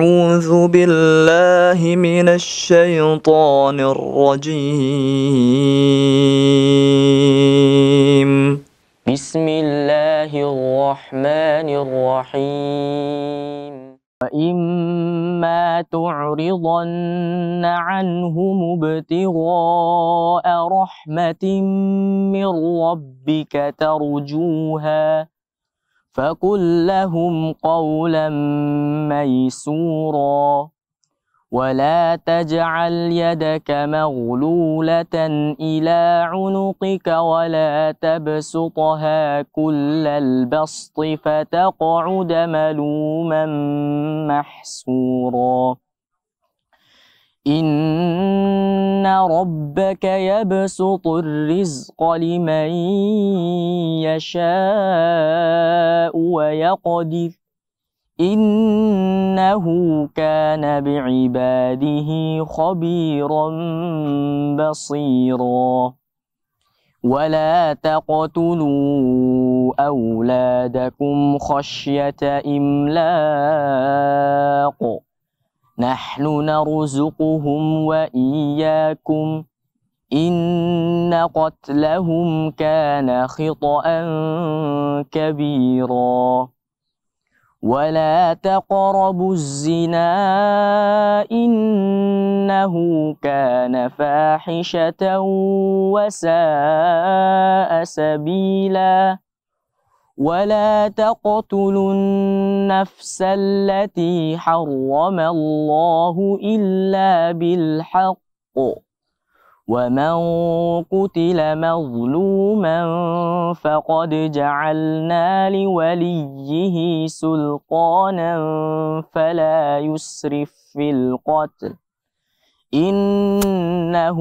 أعوذ بالله من الشيطان الرجيم بسم الله الرحمن الرحيم وإما تعرضن عنهم ابتغاء رحمة من ربك ترجوها فقل لهم قولا ميسورا ولا تجعل يدك مغلولة إلى عنقك ولا تبسطها كل البسط فتقعد ملوما محسورا إن ربك يبسط الرزق لمن يشاء ويقدر إنه كان بعباده خبيرا بصيرا ولا تقتلوا أولادكم خشية إملاق نحن نرزقهم وإياكم إن قتلهم كان خطأ كبيرا ولا تقربوا الزنا إنه كان فاحشة وساء سبيلاً ولا تقتلوا النفس التي حرم الله إلا بالحق ومن قتل مظلوما فقد جعلنا لوليه سلطانا فلا يسرف في القتل إنه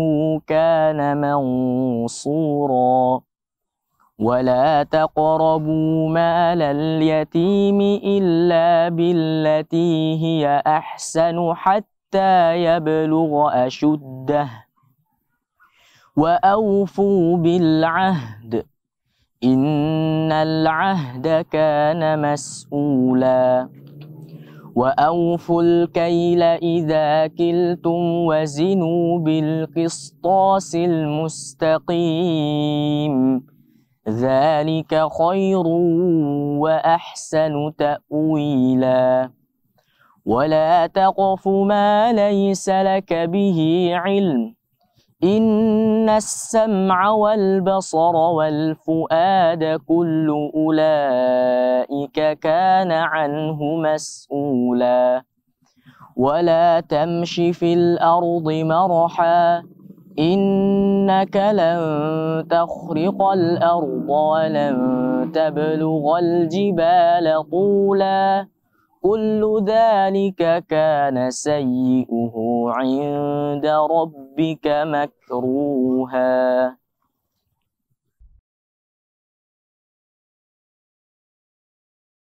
كان منصوراً ولا تقربوا مال اليتيم إلا بالتي هي أحسن حتى يبلغ أشده وأوفوا بالعهد إن العهد كان مسؤولا وأوفوا الكيل إذا كلتم وزنوا بالقسطاس المستقيم ذلك خير وأحسن تأويلا ولا تقف ما ليس لك به علم إن السمع والبصر والفؤاد كل أولئك كان عنه مسؤولا ولا تمش في الأرض مرحا إنك لن تخرق الأرض ولن تبلغ الجبال طولا كل ذلك كان سيئه عند ربك مكروها